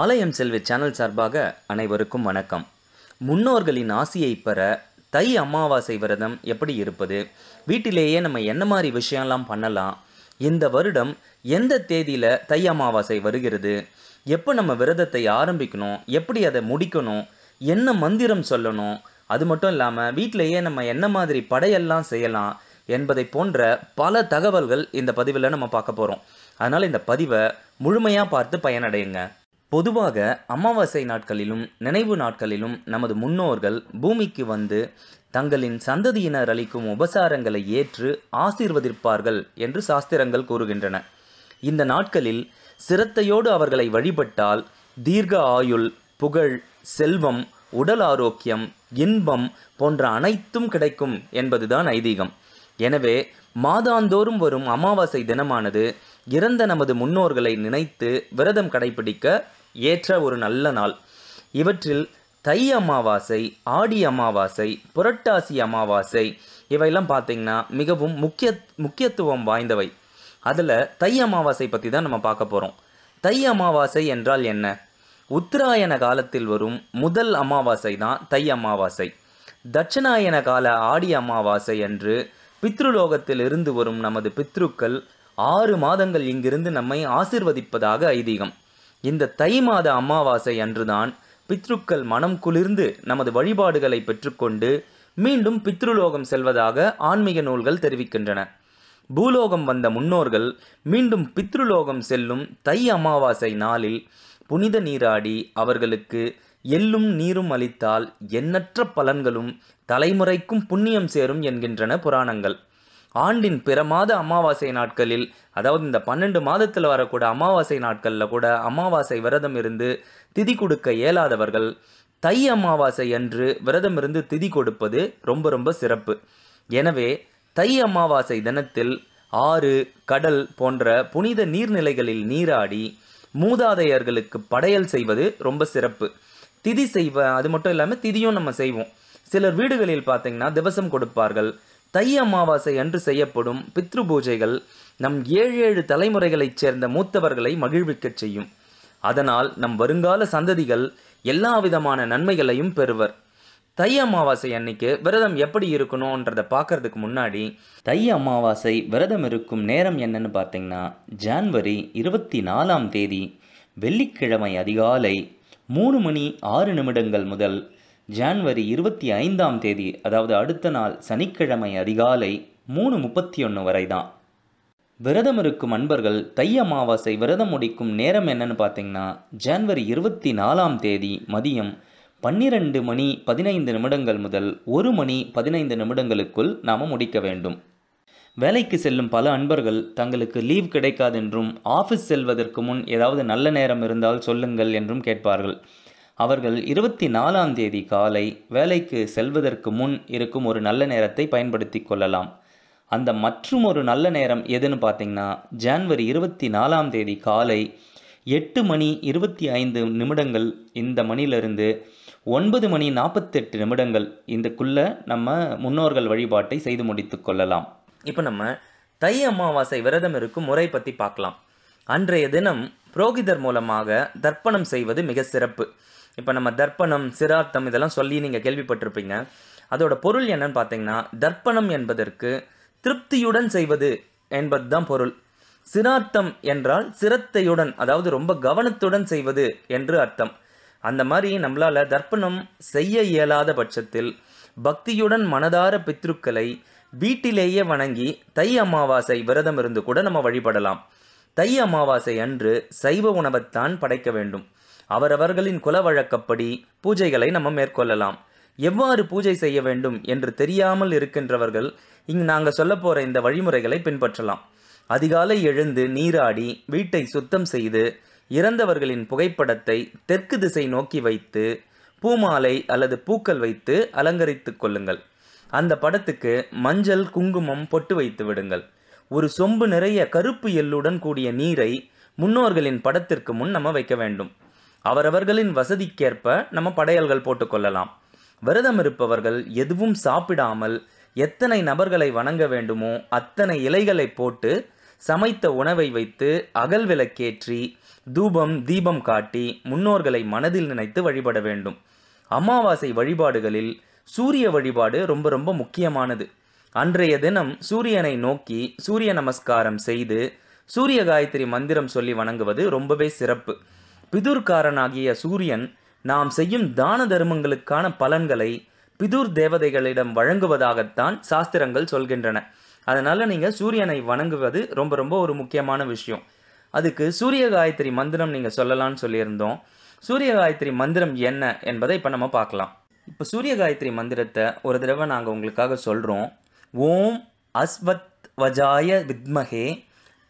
ஆலயம் செல்வி சேனல் சார்பாக அனைவருக்கும் வணக்கம் முன்னோர்களின் ஆசையை பெற தை அமாவாசை விரதம் எப்படி இருப்பது வீட்டிலேயே நம்ம என்ன மாதிரி விஷயம்லாம் பண்ணலாம் இந்த வருடம் எந்த தேதியில் தை அமாவாசை வருகிறது எப்போ நம்ம விரதத்தை ஆரம்பிக்கணும் எப்படி அதை முடிக்கணும் என்ன மந்திரம் சொல்லணும் அது மட்டும் இல்லாமல் வீட்டிலேயே நம்ம என்ன மாதிரி படையெல்லாம் செய்யலாம் என்பதை போன்ற பல தகவல்கள் இந்த பதிவில் நம்ம பார்க்க போகிறோம் அதனால் இந்த பதிவை முழுமையாக பார்த்து பயனடையுங்க பொதுவாக அமாவாசை நாட்களிலும் நினைவு நாட்களிலும் நமது முன்னோர்கள் பூமிக்கு வந்து தங்களின் சந்ததியினர் அளிக்கும் உபசாரங்களை ஏற்று ஆசீர்வதிப்பார்கள் என்று சாஸ்திரங்கள் கூறுகின்றன இந்த நாட்களில் சிரத்தையோடு அவர்களை வழிபட்டால் தீர்க்க ஆயுள் புகழ் செல்வம் உடல் ஆரோக்கியம் இன்பம் போன்ற அனைத்தும் கிடைக்கும் என்பதுதான் ஐதீகம் எனவே மாதாந்தோறும் வரும் அமாவாசை தினமானது இறந்த நமது முன்னோர்களை நினைத்து விரதம் கடைபிடிக்க ஏற்ற ஒரு நல்ல நாள் இவற்றில் தை அமாவாசை ஆடி அமாவாசை புரட்டாசி அமாவாசை இவையெல்லாம் பார்த்திங்கன்னா மிகவும் முக்கிய முக்கியத்துவம் வாய்ந்தவை அதில் தை அமாவாசை பற்றி தான் நம்ம பார்க்க போகிறோம் தை அமாவாசை என்றால் என்ன உத்தராயண காலத்தில் வரும் முதல் அமாவாசை தான் தை அமாவாசை தட்சிணாயன கால ஆடி அமாவாசை என்று பித்ருலோகத்தில் இருந்து வரும் நமது பித்ருக்கள் ஆறு மாதங்கள் இங்கிருந்து நம்மை ஆசிர்வதிப்பதாக ஐதீகம் இந்த தை மாத அமாவாசை அன்றுதான் பித்ருக்கள் மனம் குளிர்ந்து நமது வழிபாடுகளை பெற்றுக்கொண்டு மீண்டும் பித்ருலோகம் செல்வதாக ஆன்மீக நூல்கள் தெரிவிக்கின்றன பூலோகம் வந்த முன்னோர்கள் மீண்டும் பித்ருலோகம் செல்லும் தை அமாவாசை நாளில் புனித நீராடி அவர்களுக்கு எள்ளும் நீரும் அளித்தால் எண்ணற்ற பலன்களும் தலைமுறைக்கும் புண்ணியம் சேரும் என்கின்றன புராணங்கள் ஆண்டின் பிற மாத அமாவாசை நாட்களில் அதாவது இந்த பன்னெண்டு மாதத்தில் வரக்கூட அமாவாசை நாட்களில் கூட அமாவாசை விரதம் இருந்து திதி கொடுக்க இயலாதவர்கள் தை அமாவாசை அன்று விரதம் இருந்து திதி கொடுப்பது ரொம்ப ரொம்ப சிறப்பு எனவே தை அமாவாசை தினத்தில் ஆறு கடல் போன்ற புனித நீர்நிலைகளில் நீராடி மூதாதையர்களுக்கு படையல் செய்வது ரொம்ப சிறப்பு திதி செய்வ அது மட்டும் இல்லாமல் திதியும் நம்ம செய்வோம் சிலர் வீடுகளில் பார்த்தீங்கன்னா திவசம் கொடுப்பார்கள் தை அமாவாசை அன்று செய்யப்படும் பித்ரு பூஜைகள் நம் ஏழு ஏழு தலைமுறைகளைச் சேர்ந்த மூத்தவர்களை மகிழ்விக்கச் செய்யும் அதனால் நம் வருங்கால சந்ததிகள் எல்லா விதமான நன்மைகளையும் பெறுவர் தை அமாவாசை அன்னைக்கு விரதம் எப்படி இருக்கணும்ன்றத பார்க்கறதுக்கு முன்னாடி தை அமாவாசை விரதம் இருக்கும் நேரம் என்னன்னு பார்த்தீங்கன்னா ஜான்வரி இருபத்தி நாலாம் தேதி வெள்ளிக்கிழமை அதிகாலை மூணு மணி ஆறு நிமிடங்கள் முதல் ஜான்வரி இருபத்தி ஐந்தாம் தேதி அதாவது அடுத்த நாள் சனிக்கிழமை அதிகாலை மூணு முப்பத்தி ஒன்று வரை தான் விரதம் இருக்கும் அன்பர்கள் தைய அமாவாசை விரதம் முடிக்கும் நேரம் என்னன்னு பார்த்தீங்கன்னா ஜான்வரி இருபத்தி நாலாம் தேதி மதியம் பன்னிரண்டு மணி பதினைந்து நிமிடங்கள் முதல் ஒரு மணி பதினைந்து நிமிடங்களுக்குள் நாம் முடிக்க வேண்டும் வேலைக்கு செல்லும் பல அன்பர்கள் தங்களுக்கு லீவ் கிடைக்காதென்றும் ஆஃபீஸ் செல்வதற்கு முன் ஏதாவது நல்ல நேரம் இருந்தால் சொல்லுங்கள் என்றும் கேட்பார்கள் அவர்கள் இருபத்தி நாலாம் தேதி காலை வேலைக்கு செல்வதற்கு முன் இருக்கும் ஒரு நல்ல நேரத்தை பயன்படுத்தி கொள்ளலாம் அந்த மற்றும் ஒரு நல்ல நேரம் எதுன்னு பார்த்தீங்கன்னா ஜான்வரி இருபத்தி நாலாம் தேதி காலை எட்டு மணி இருபத்தி ஐந்து நிமிடங்கள் இந்த மணிலிருந்து ஒன்பது மணி நாற்பத்தெட்டு நிமிடங்கள் இந்தக்குள்ள நம்ம முன்னோர்கள் வழிபாட்டை செய்து முடித்து கொள்ளலாம் இப்போ நம்ம தை அமாவாசை விரதம் இருக்கும் முறை பற்றி பார்க்கலாம் அன்றைய தினம் புரோகிதர் மூலமாக தர்ப்பணம் செய்வது மிக சிறப்பு இப்போ நம்ம தர்ப்பணம் சிராத்தம் இதெல்லாம் சொல்லி நீங்கள் கேள்விப்பட்டிருப்பீங்க அதோட பொருள் என்னன்னு பார்த்தீங்கன்னா தர்ப்பணம் என்பதற்கு திருப்தியுடன் செய்வது என்பது தான் பொருள் சிராத்தம் என்றால் சிரத்தையுடன் அதாவது ரொம்ப கவனத்துடன் செய்வது என்று அர்த்தம் அந்த மாதிரி நம்மளால் தர்ப்பணம் செய்ய இயலாத பட்சத்தில் பக்தியுடன் மனதார பித்ருக்களை வீட்டிலேயே வணங்கி தை அமாவாசை விரதம் இருந்து கூட நம்ம வழிபடலாம் தை அமாவாசை அன்று சைவ உணவைத்தான் படைக்க வேண்டும் அவரவர்களின் குல வழக்கப்படி பூஜைகளை நம்ம மேற்கொள்ளலாம் எவ்வாறு பூஜை செய்ய வேண்டும் என்று தெரியாமல் இருக்கின்றவர்கள் இங்கு நாங்கள் சொல்ல போகிற இந்த வழிமுறைகளை பின்பற்றலாம் அதிகாலை எழுந்து நீராடி வீட்டை சுத்தம் செய்து இறந்தவர்களின் புகைப்படத்தை தெற்கு திசை நோக்கி வைத்து பூமாலை அல்லது பூக்கள் வைத்து அலங்கரித்து கொள்ளுங்கள் அந்த படத்துக்கு மஞ்சள் குங்குமம் பொட்டு வைத்து விடுங்கள் ஒரு சொம்பு நிறைய கருப்பு எள்ளுடன் கூடிய நீரை முன்னோர்களின் படத்திற்கு முன் நம்ம வைக்க வேண்டும் அவரவர்களின் வசதிக்கேற்ப நம்ம படையல்கள் போட்டுக்கொள்ளலாம் விரதம் இருப்பவர்கள் எதுவும் சாப்பிடாமல் எத்தனை நபர்களை வணங்க வேண்டுமோ அத்தனை இலைகளை போட்டு சமைத்த உணவை வைத்து அகல் விளக்கேற்றி தூபம் தீபம் காட்டி முன்னோர்களை மனதில் நினைத்து வழிபட வேண்டும் அமாவாசை வழிபாடுகளில் சூரிய வழிபாடு ரொம்ப ரொம்ப முக்கியமானது அன்றைய தினம் சூரியனை நோக்கி சூரிய நமஸ்காரம் செய்து சூரிய காயத்ரி மந்திரம் சொல்லி வணங்குவது ரொம்பவே சிறப்பு பிதுர்காரனாகிய சூரியன் நாம் செய்யும் தான தர்மங்களுக்கான பலன்களை பிதுர் தேவதைகளிடம் வழங்குவதாகத்தான் சாஸ்திரங்கள் சொல்கின்றன அதனால் நீங்கள் சூரியனை வணங்குவது ரொம்ப ரொம்ப ஒரு முக்கியமான விஷயம் அதுக்கு சூரிய காயத்ரி மந்திரம் நீங்கள் சொல்லலாம்னு சொல்லியிருந்தோம் சூரிய காயத்ரி மந்திரம் என்ன என்பதை இப்போ நம்ம பார்க்கலாம் இப்போ சூரிய காயத்ரி மந்திரத்தை ஒரு தடவை நாங்கள் உங்களுக்காக சொல்கிறோம் ஓம் அஸ்வத் வஜாய வித்மகே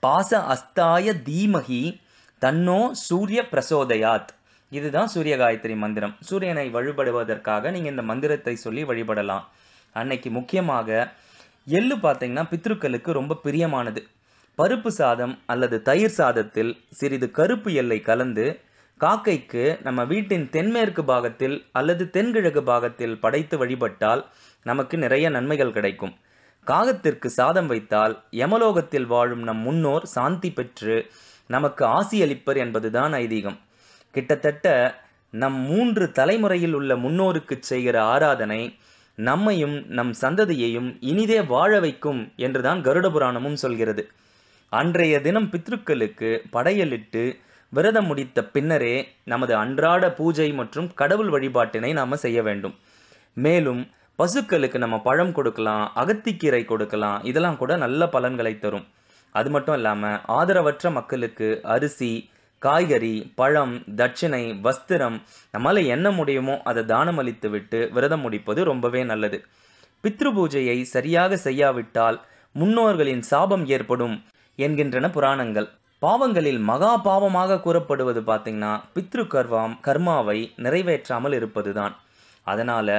பாச அஸ்தாய தீமகி தன்னோ சூரிய பிரசோதயாத் இதுதான் சூரிய காயத்ரி மந்திரம் சூரியனை வழிபடுவதற்காக நீங்கள் இந்த மந்திரத்தை சொல்லி வழிபடலாம் அன்னைக்கு முக்கியமாக எள்ளு பார்த்தீங்கன்னா பித்ருக்களுக்கு ரொம்ப பிரியமானது பருப்பு சாதம் அல்லது தயிர் சாதத்தில் சிறிது கருப்பு எல்லை கலந்து காக்கைக்கு நம்ம வீட்டின் தென்மேற்கு பாகத்தில் அல்லது தென்கிழக்கு பாகத்தில் படைத்து வழிபட்டால் நமக்கு நிறைய நன்மைகள் கிடைக்கும் காகத்திற்கு சாதம் வைத்தால் யமலோகத்தில் வாழும் நம் முன்னோர் சாந்தி பெற்று நமக்கு ஆசியளிப்பர் என்பதுதான் ஐதீகம் கிட்டத்தட்ட நம் மூன்று தலைமுறையில் உள்ள முன்னோருக்கு செய்கிற ஆராதனை நம்மையும் நம் சந்ததியையும் இனிதே வாழ வைக்கும் என்றுதான் கருட புராணமும் சொல்கிறது அன்றைய தினம் பித்ருக்களுக்கு படையலிட்டு விரதம் முடித்த பின்னரே நமது அன்றாட பூஜை மற்றும் கடவுள் வழிபாட்டினை நாம் செய்ய வேண்டும் மேலும் பசுக்களுக்கு நம்ம பழம் கொடுக்கலாம் அகத்திக்கீரை கொடுக்கலாம் இதெல்லாம் கூட நல்ல பலன்களை தரும் அது மட்டும் இல்லாமல் ஆதரவற்ற மக்களுக்கு அரிசி காய்கறி பழம் தட்சிணை வஸ்திரம் நம்மளால் என்ன முடியுமோ அதை தானம் அளித்து விட்டு விரதம் முடிப்பது ரொம்பவே நல்லது பித்ரு பூஜையை சரியாக செய்யாவிட்டால் முன்னோர்களின் சாபம் ஏற்படும் என்கின்றன புராணங்கள் பாவங்களில் மகா பாவமாக கூறப்படுவது பார்த்தீங்கன்னா பித்ரு கர்வாம் கர்மாவை நிறைவேற்றாமல் இருப்பதுதான் அதனால்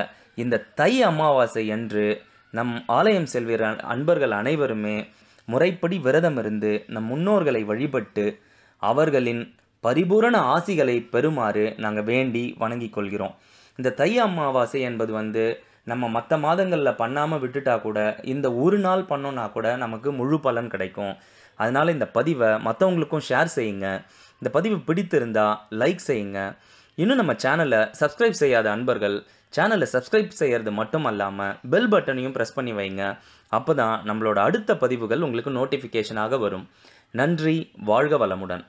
இந்த தை அமாவாசை என்று நம் ஆலயம் செல்கிற அன்பர்கள் அனைவருமே முறைப்படி விரதமிருந்து நம் முன்னோர்களை வழிபட்டு அவர்களின் பரிபூரண ஆசிகளை பெறுமாறு நாங்கள் வேண்டி வணங்கிக் கொள்கிறோம் இந்த தை அமாவாசை என்பது வந்து நம்ம மற்ற மாதங்களில் பண்ணாமல் விட்டுட்டா கூட இந்த ஒரு நாள் பண்ணோன்னா கூட நமக்கு முழு பலன் கிடைக்கும் அதனால் இந்த பதிவை மற்றவங்களுக்கும் ஷேர் செய்யுங்க இந்த பதிவு பிடித்திருந்தால் லைக் செய்யுங்க இன்னும் நம்ம சேனலை சப்ஸ்கிரைப் செய்யாத அன்பர்கள் சேனலை சப்ஸ்கிரைப் செய்கிறது மட்டும் அல்லாமல் பெல் பட்டனையும் ப்ரெஸ் பண்ணி வைங்க அப்போ தான் நம்மளோட அடுத்த பதிவுகள் உங்களுக்கு நோட்டிஃபிகேஷனாக வரும் நன்றி வாழ்க வளமுடன்